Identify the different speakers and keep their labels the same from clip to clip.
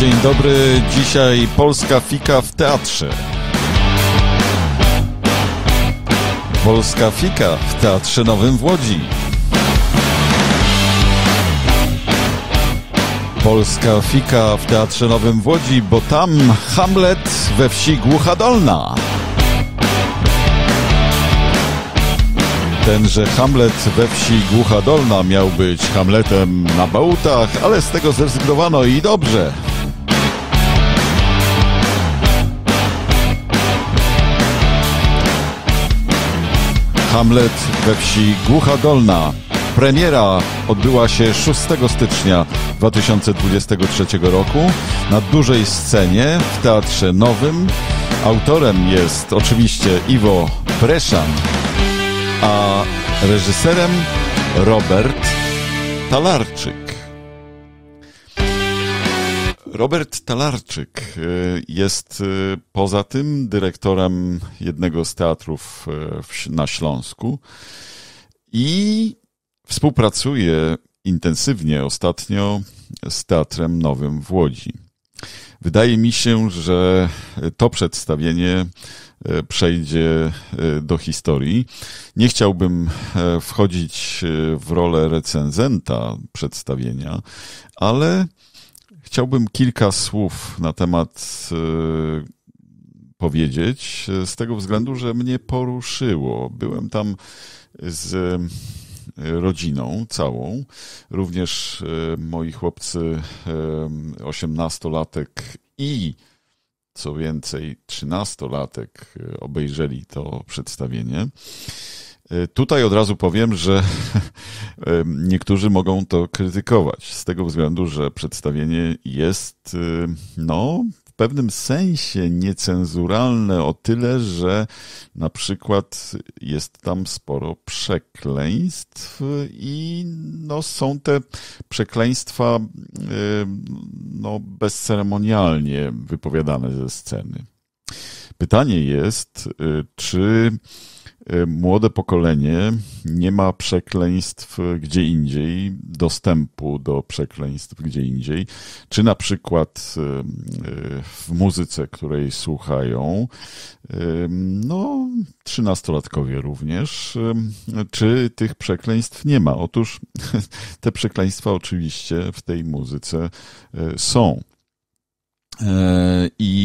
Speaker 1: Dzień dobry, dzisiaj Polska Fika w teatrze. Polska Fika w Teatrze Nowym włodzi. Polska Fika w Teatrze Nowym włodzi, bo tam Hamlet we wsi Głucha Dolna. Tenże Hamlet we wsi Głucha Dolna miał być Hamletem na bałutach, ale z tego zrezygnowano i dobrze. Hamlet we wsi Głucha Dolna. Premiera odbyła się 6 stycznia 2023 roku na dużej scenie w Teatrze Nowym. Autorem jest oczywiście Iwo Breszan, a reżyserem Robert Talarczyk. Robert Talarczyk e, jest e, poza tym dyrektorem jednego z teatrów e, na Śląsku i współpracuje intensywnie ostatnio z Teatrem Nowym w Łodzi. Wydaje mi się, że to przedstawienie przejdzie do historii. Nie chciałbym wchodzić w rolę recenzenta przedstawienia, ale Chciałbym kilka słów na temat y, powiedzieć, y, z tego względu, że mnie poruszyło. Byłem tam z y, rodziną całą. Również moi chłopcy, 18-latek i co więcej, 13-latek obejrzeli to przedstawienie. Y, tutaj od razu powiem, że y, niektórzy mogą to krytykować z tego względu, że przedstawienie jest y, no w pewnym sensie niecenzuralne o tyle, że na przykład jest tam sporo przekleństw i no są te przekleństwa no bezceremonialnie wypowiadane ze sceny. Pytanie jest, czy Y, młode pokolenie nie ma przekleństw gdzie indziej, dostępu do przekleństw gdzie indziej. Czy na przykład y, w muzyce, której słuchają, y, no, trzynastolatkowie również, czy tych przekleństw nie ma? Otóż te przekleństwa oczywiście w tej muzyce są. I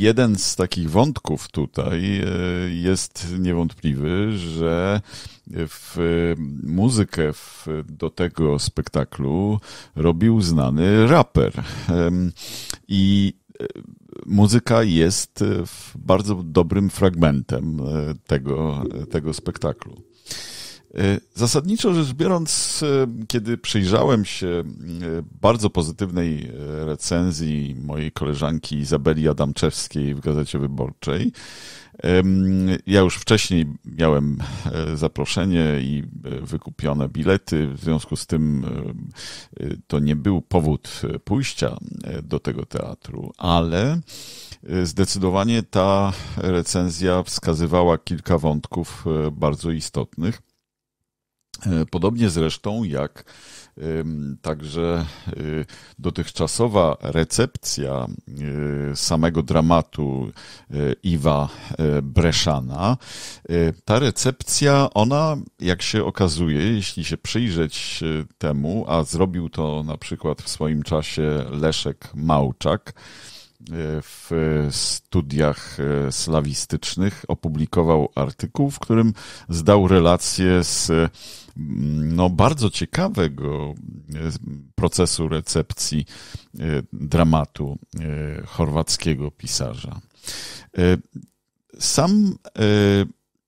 Speaker 1: jeden z takich wątków tutaj e, jest niewątpliwy, że w muzykę w, do tego spektaklu robił znany raper. I e, muzyka jest bardzo dobrym fragmentem e, tego, tego spektaklu. E, zasadniczo rzecz biorąc, e, kiedy przyjrzałem się e, bardzo pozytywnej recenzji mojej koleżanki Izabeli Adamczewskiej w Gazecie Wyborczej, ja już wcześniej miałem zaproszenie i wykupione bilety, w związku z tym to nie był powód pójścia do tego teatru, ale zdecydowanie ta recenzja wskazywała kilka wątków bardzo istotnych. E, podobnie zresztą jak także e, dotychczasowa recepcja e, samego dramatu Iwa Breszana. Ta recepcja, ona, jak się okazuje, jeśli się przyjrzeć temu, a zrobił to na przykład w swoim czasie Leszek Małczak, w studiach slawistycznych opublikował artykuł, w którym zdał relację z no, bardzo ciekawego e, procesu recepcji e, dramatu e, chorwackiego pisarza. Sam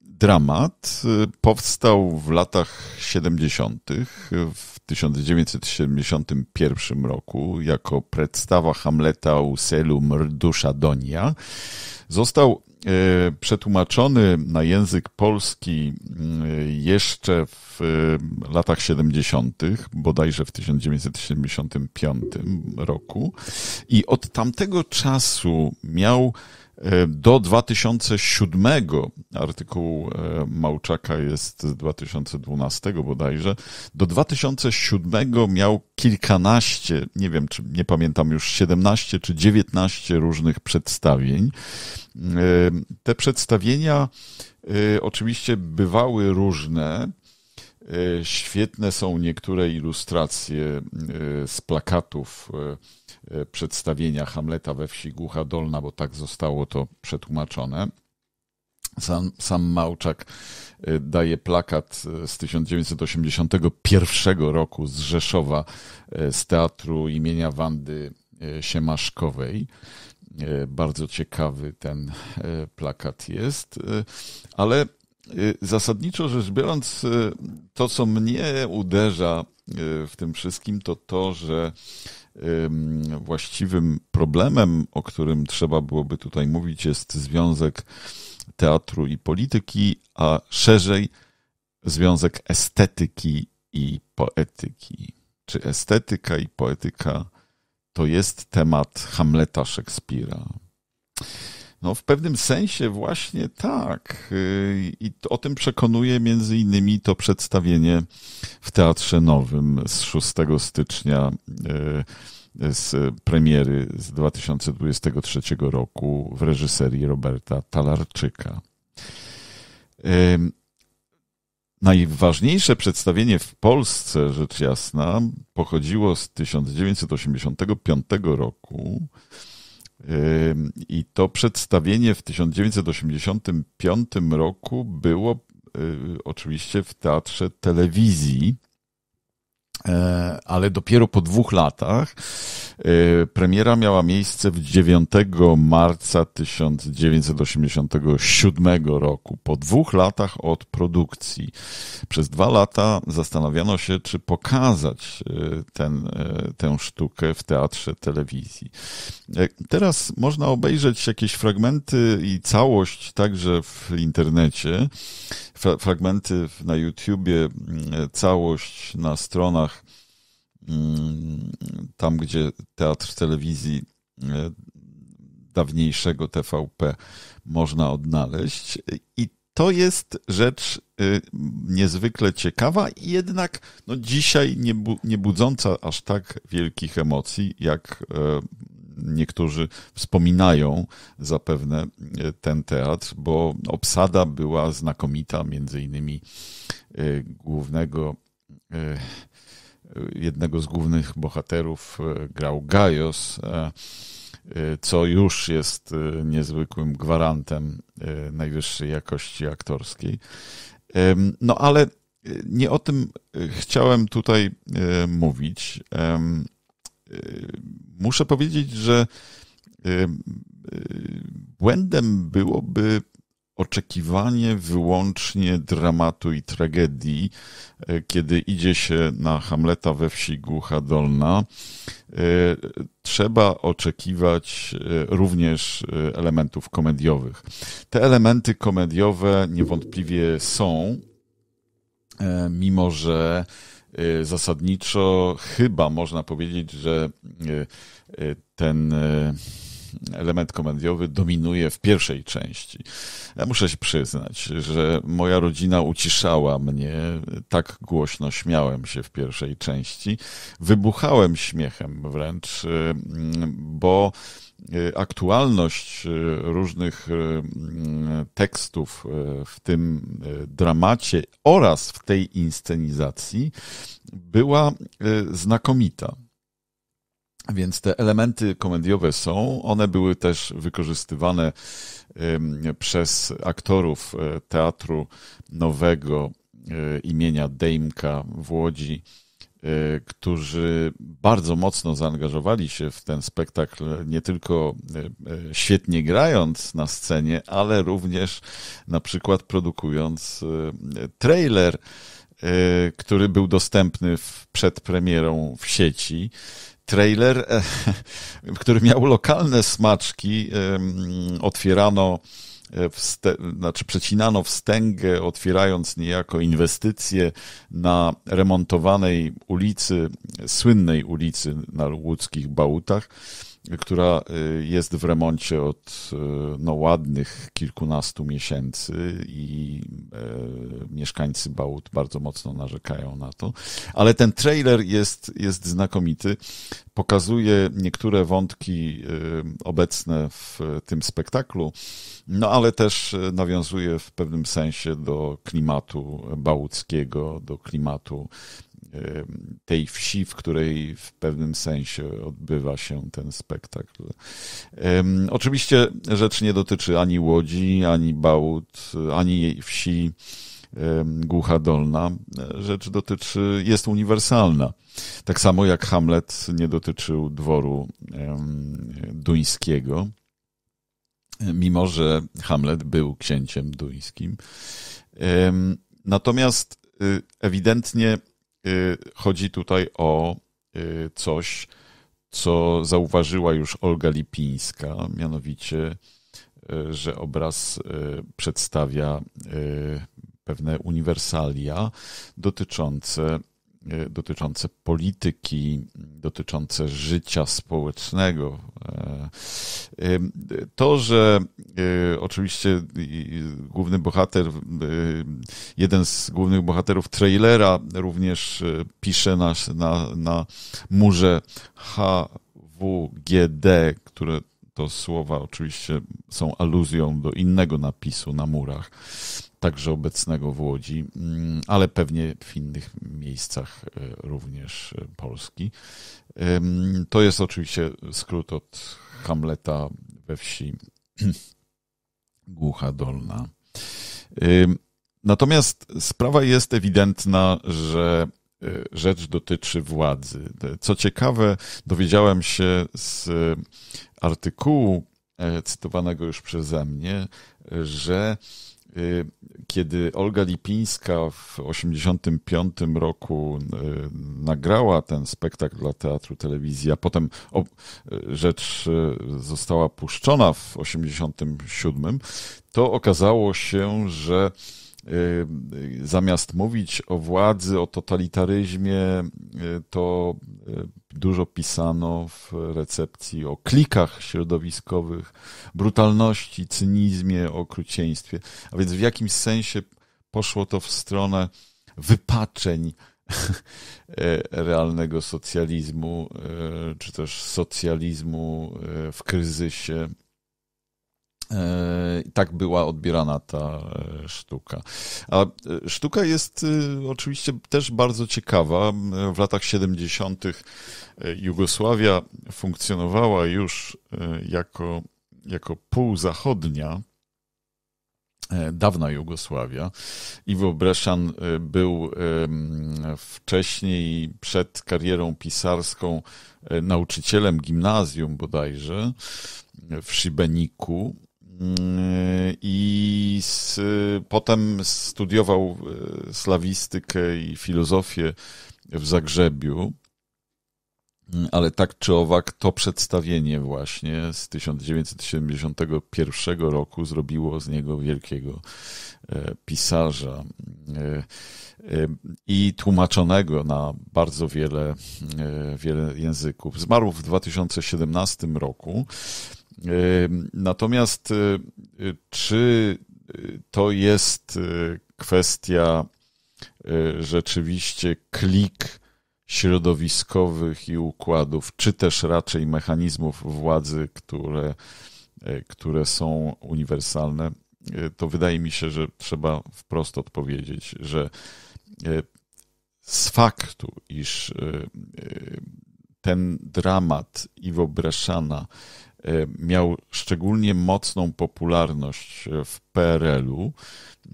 Speaker 1: dramat powstał w latach 70., w 1971 roku, jako przedstawa Hamleta u Mrdusza Donia. Został E, przetłumaczony na język polski e, jeszcze w e, latach 70., bodajże w 1975 roku. I od tamtego czasu miał do 2007 artykuł e, Małczaka jest z 2012 bodajże. Do 2007 miał kilkanaście, nie wiem, czy nie pamiętam już 17 czy 19 różnych przedstawień. E, te przedstawienia e, oczywiście bywały różne. E, świetne są niektóre ilustracje e, z plakatów e, przedstawienia Hamleta we wsi Głucha Dolna, bo tak zostało to przetłumaczone. Sam, sam Małczak daje plakat z 1981 roku z Rzeszowa z teatru imienia Wandy Siemaszkowej. Bardzo ciekawy ten plakat jest, ale Y, zasadniczo rzecz biorąc, y, to co mnie uderza y, w tym wszystkim, to to, że właściwym problemem, o którym trzeba byłoby tutaj mówić, jest związek teatru i polityki, a szerzej związek estetyki i poetyki. Czy estetyka i poetyka to jest temat Hamleta Szekspira? No, w pewnym sensie właśnie tak. Y, I o tym przekonuje między innymi to przedstawienie w Teatrze Nowym z 6 stycznia y, z premiery z 2023 roku w reżyserii Roberta Talarczyka. Y, najważniejsze przedstawienie w Polsce, rzecz jasna, pochodziło z 1985 roku i to przedstawienie w 1985 roku było y, oczywiście w teatrze telewizji. E, ale dopiero po dwóch latach e, premiera miała miejsce w 9 marca 1987 roku. Po dwóch latach od produkcji. Przez dwa lata zastanawiano się, czy pokazać e, ten, tę sztukę w teatrze telewizji. Teraz można obejrzeć jakieś fragmenty i całość także w internecie. Fragmenty na YouTubie, całość na stronach Mm, tam, gdzie teatr telewizji e, dawniejszego TVP można odnaleźć. I to jest rzecz y, niezwykle ciekawa i jednak no, dzisiaj nie, bu nie budząca aż tak wielkich emocji, jak e, niektórzy wspominają zapewne e, ten teatr, bo obsada była znakomita, między innymi głównego jednego z głównych bohaterów e, grał Gajos, e, e, co już jest niezwykłym gwarantem najwyższej jakości aktorskiej. No ale nie o tym chciałem tutaj mówić. Muszę powiedzieć, że błędem byłoby oczekiwanie wyłącznie dramatu i tragedii, e, kiedy idzie się na Hamleta we wsi Głucha Dolna, e, trzeba oczekiwać e, również elementów komediowych. Te elementy komediowe niewątpliwie są, mimo że zasadniczo chyba można powiedzieć, że ten element komediowy dominuje w pierwszej części. Ja muszę się przyznać, że moja rodzina uciszała mnie, tak głośno śmiałem się w pierwszej części. Wybuchałem śmiechem wręcz, bo y, aktualność y, różnych y, mm, tekstów w tym dramacie oraz w tej inscenizacji była znakomita. Więc te elementy komediowe są, one były też wykorzystywane przez aktorów e, teatru nowego e, imienia Dejmka w Łodzi, e, którzy bardzo mocno zaangażowali się w ten spektakl, nie tylko świetnie grając na scenie, ale również na przykład produkując trailer Y, który był dostępny przed premierą w sieci. Trailer, e, który miał lokalne smaczki, otwierano e, wste- znaczy przecinano wstęgę, otwierając niejako inwestycje na remontowanej ulicy, słynnej ulicy na łódzkich Bałutach która y, jest w remoncie od y, no, ładnych kilkunastu miesięcy i e, mieszkańcy Bałut bardzo mocno narzekają na to. Ale ten trailer jest, jest znakomity. Pokazuje niektóre wątki obecne w tym spektaklu, no ale też nawiązuje w pewnym sensie do klimatu bałuckiego, do klimatu Y, tej wsi, w której w pewnym sensie odbywa się ten spektakl. Oczywiście rzecz nie dotyczy ani Łodzi, ani Bałut, ani wsi Głucha Dolna. Rzecz dotyczy, jest uniwersalna. Tak samo jak Hamlet nie dotyczył dworu duńskiego, mimo że Hamlet był księciem duńskim. Natomiast y, ewidentnie Y, chodzi tutaj o y, coś, co zauważyła już Olga Lipińska, mianowicie, y, że obraz przedstawia pewne uniwersalia dotyczące, dotyczące polityki dotyczące życia społecznego. E, e, to, że e, oczywiście główny bohater, jeden z głównych bohaterów trailera również pisze na, na, na murze HWGD, które to słowa oczywiście są aluzją do innego napisu na murach także obecnego w Łodzi, mm, ale pewnie w innych miejscach e, również e, Polski. To jest oczywiście skrót od Hamleta we wsi Głucha Dolna. Natomiast sprawa jest ewidentna, że e, rzecz dotyczy władzy. Co ciekawe, dowiedziałem się z artykułu cytowanego już przeze mnie, że Y, kiedy Olga Lipińska w 1985 roku y, nagrała ten spektakl dla teatru telewizji, a potem y, rzecz została puszczona w 1987, to okazało się, że Y, zamiast mówić o władzy, o totalitaryzmie, y, to y, dużo pisano w recepcji o klikach środowiskowych, brutalności, cynizmie, okrucieństwie. A więc w jakimś sensie poszło to w stronę wypaczeń e, realnego socjalizmu, e, czy też socjalizmu e, w kryzysie E, tak była odbierana ta e, sztuka. A e, sztuka jest oczywiście też bardzo ciekawa. W latach 70. Jugosławia funkcjonowała już jako, jako półzachodnia, dawna Jugosławia. Iwo Breszan był wcześniej, przed karierą pisarską, nauczycielem gimnazjum bodajże w Szybeniku Mm, i z, potem studiował e, slawistykę i filozofię w Zagrzebiu. Mm, ale tak czy owak, to przedstawienie właśnie z 1971 roku zrobiło z niego wielkiego e, pisarza e, i tłumaczonego na bardzo wiele, wiele języków. Zmarł w 2017 roku. Natomiast y, y, czy y, to jest kwestia rzeczywiście klik środowiskowych i układów, czy też raczej mechanizmów władzy, które, które są uniwersalne, to wydaje mi się, że trzeba wprost odpowiedzieć, że z faktu, iż ten dramat Iwo Breszana E, miał szczególnie mocną popularność e, w PRL-u e,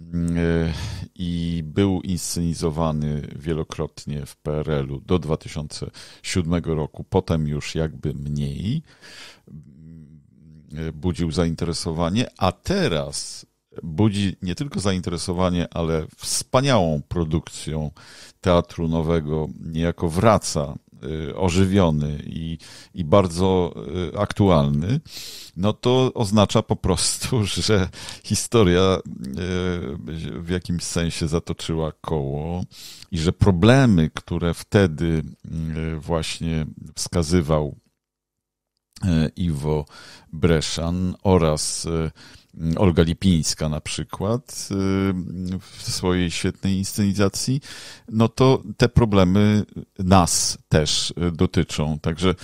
Speaker 1: i był inscenizowany wielokrotnie w PRL-u do 2007 roku, potem już jakby mniej budził zainteresowanie, a teraz budzi nie tylko zainteresowanie, ale wspaniałą produkcją teatru nowego, niejako wraca Y, ożywiony i, i bardzo y, aktualny, no to oznacza po prostu, że historia y, w jakimś sensie zatoczyła koło i że problemy, które wtedy właśnie wskazywał Iwo Breszan oraz Olga Lipińska na przykład y, w swojej świetnej inscenizacji, no to te problemy nas też y, dotyczą. Także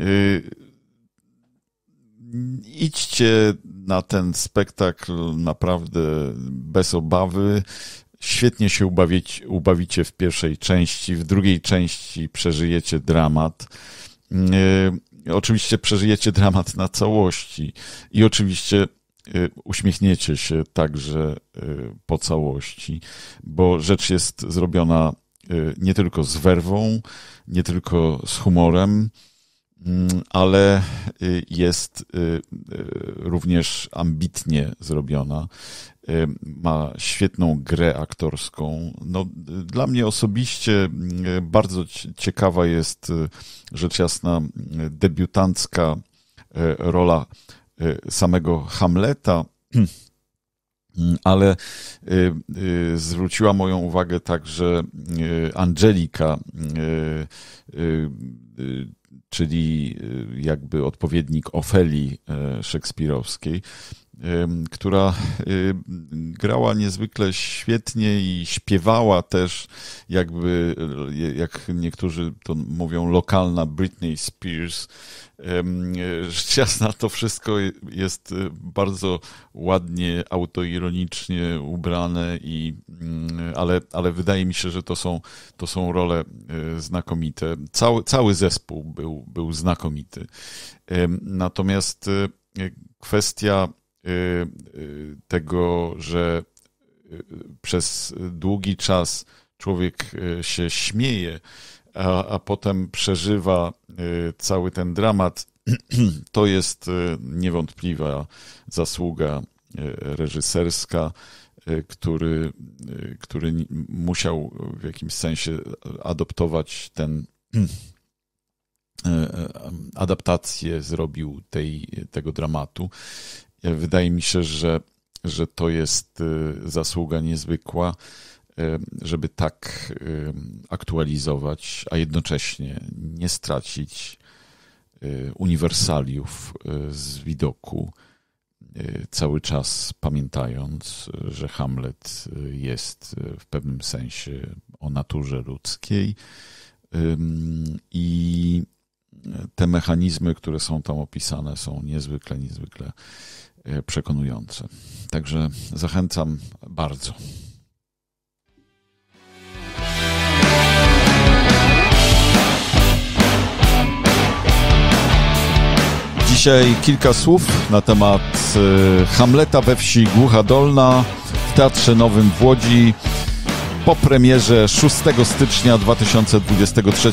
Speaker 1: y, idźcie na ten spektakl naprawdę bez obawy. Świetnie się ubawić, ubawicie w pierwszej części, w drugiej części przeżyjecie dramat. Oczywiście przeżyjecie dramat na całości i oczywiście Y, uśmiechniecie się także y, po całości, bo rzecz jest zrobiona y, nie tylko z werwą, nie tylko z humorem, mm, ale jest również ambitnie zrobiona. Ma świetną grę aktorską. No, dla mnie osobiście bardzo ciekawa jest rzecz jasna debiutancka rola Y, samego Hamleta, ale y, y, zwróciła moją uwagę także Angelika, czyli jakby odpowiednik Ofelii szekspirowskiej, która grała niezwykle świetnie i śpiewała też, jakby, e, jak niektórzy to mówią, lokalna Britney Spears. Rzecz jasna, to wszystko jest e, bardzo ładnie, autoironicznie ubrane, i, mm, ale, ale wydaje mi się, że to są, to są role e, znakomite. Cały, cały zespół był, był znakomity. Natomiast kwestia Y, y, tego, że y, przez długi czas człowiek się śmieje, a, a potem przeżywa cały ten dramat, to jest niewątpliwa zasługa reżyserska, który, który musiał w jakimś sensie adoptować ten adaptację zrobił tej, tego dramatu. Wydaje mi się, że, że to jest y, zasługa niezwykła, y, żeby tak y, aktualizować, a jednocześnie nie stracić uniwersaliów z widoku, cały czas pamiętając, że Hamlet jest w pewnym sensie o naturze ludzkiej i te mechanizmy, które są tam opisane, są niezwykle, niezwykle e, przekonujące. Także zachęcam bardzo. Dzisiaj kilka słów na temat e, Hamleta we wsi Głucha Dolna w Teatrze Nowym w Łodzi po premierze 6 stycznia 2023.